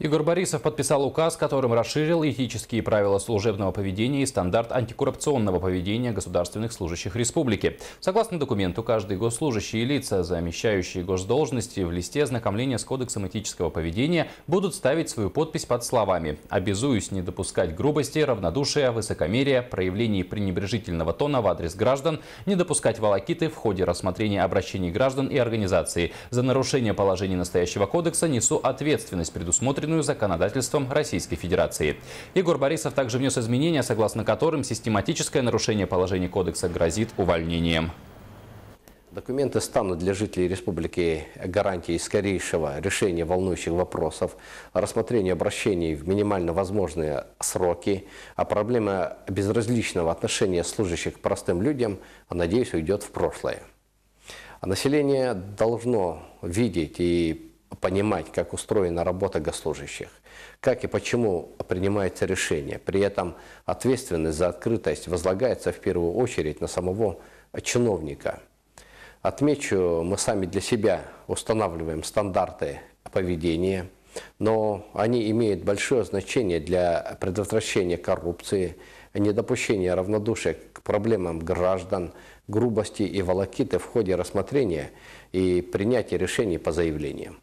Игорь Борисов подписал указ, которым расширил этические правила служебного поведения и стандарт антикоррупционного поведения государственных служащих республики. Согласно документу, каждый госслужащий и лица, замещающие госдолжности в листе ознакомления с Кодексом этического поведения, будут ставить свою подпись под словами «Обязуюсь не допускать грубости, равнодушия, высокомерия, проявлений пренебрежительного тона в адрес граждан, не допускать волокиты в ходе рассмотрения обращений граждан и организаций. За нарушение положений настоящего кодекса несу ответственность, предусмотренную предусмотренную законодательством Российской Федерации. Егор Борисов также внес изменения, согласно которым систематическое нарушение положений кодекса грозит увольнением. Документы станут для жителей республики гарантией скорейшего решения волнующих вопросов, рассмотрения обращений в минимально возможные сроки, а проблема безразличного отношения служащих к простым людям, надеюсь, уйдет в прошлое. А население должно видеть и понимать, как устроена работа госслужащих, как и почему принимается решение. При этом ответственность за открытость возлагается в первую очередь на самого чиновника. Отмечу, мы сами для себя устанавливаем стандарты поведения, но они имеют большое значение для предотвращения коррупции, недопущения равнодушия к проблемам граждан, грубости и волокиты в ходе рассмотрения и принятия решений по заявлениям.